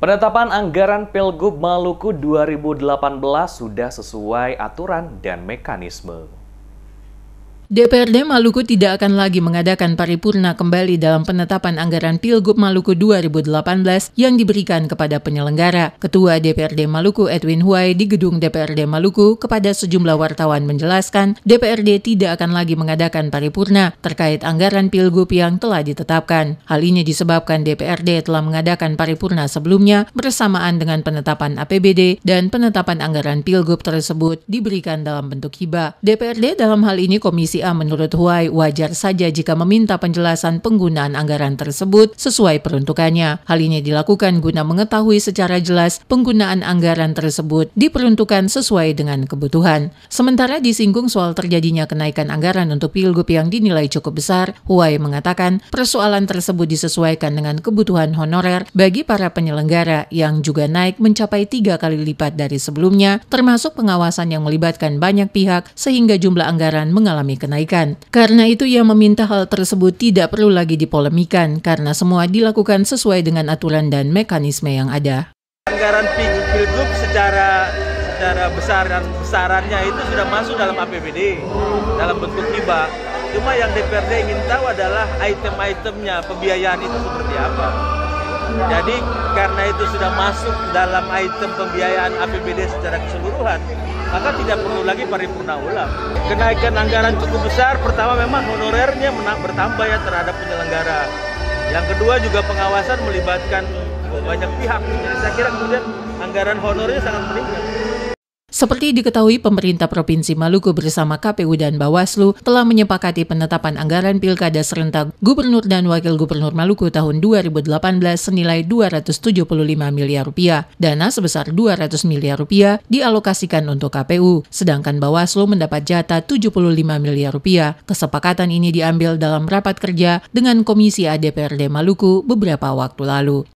Penetapan anggaran Pilgub Maluku 2018 sudah sesuai aturan dan mekanisme. DPRD Maluku tidak akan lagi mengadakan paripurna kembali dalam penetapan anggaran Pilgub Maluku 2018 yang diberikan kepada penyelenggara. Ketua DPRD Maluku Edwin Huay di gedung DPRD Maluku kepada sejumlah wartawan menjelaskan DPRD tidak akan lagi mengadakan paripurna terkait anggaran Pilgub yang telah ditetapkan. Hal ini disebabkan DPRD telah mengadakan paripurna sebelumnya bersamaan dengan penetapan APBD dan penetapan anggaran Pilgub tersebut diberikan dalam bentuk hibah. DPRD dalam hal ini Komisi menurut Huai wajar saja jika meminta penjelasan penggunaan anggaran tersebut sesuai peruntukannya. Hal ini dilakukan guna mengetahui secara jelas penggunaan anggaran tersebut diperuntukkan sesuai dengan kebutuhan. Sementara disinggung soal terjadinya kenaikan anggaran untuk Pilgub yang dinilai cukup besar, Huai mengatakan persoalan tersebut disesuaikan dengan kebutuhan honorer bagi para penyelenggara yang juga naik mencapai tiga kali lipat dari sebelumnya, termasuk pengawasan yang melibatkan banyak pihak sehingga jumlah anggaran mengalami kenaikan kenaikan. Karena itu ia meminta hal tersebut tidak perlu lagi dipolemikan karena semua dilakukan sesuai dengan aturan dan mekanisme yang ada. Anggaran pilgub secara secara besar dan besarannya itu sudah masuk dalam APBD dalam bentuk hibah. Cuma yang DPRD ingin tahu adalah item-itemnya pembiayaan itu seperti apa. Jadi karena itu sudah masuk dalam item pembiayaan APBD secara keseluruhan, maka tidak perlu lagi paripurna ulang. Kenaikan anggaran cukup besar, pertama memang honorernya bertambah ya terhadap penyelenggara. Yang kedua juga pengawasan melibatkan banyak pihak. Jadi saya kira kemudian anggaran honornya sangat meningkat. Seperti diketahui, pemerintah Provinsi Maluku bersama KPU dan Bawaslu telah menyepakati penetapan anggaran pilkada serentak Gubernur dan Wakil Gubernur Maluku tahun 2018 senilai 275 miliar rupiah. Dana sebesar 200 miliar rupiah dialokasikan untuk KPU, sedangkan Bawaslu mendapat jatah 75 miliar rupiah. Kesepakatan ini diambil dalam rapat kerja dengan Komisi ADPRD Maluku beberapa waktu lalu.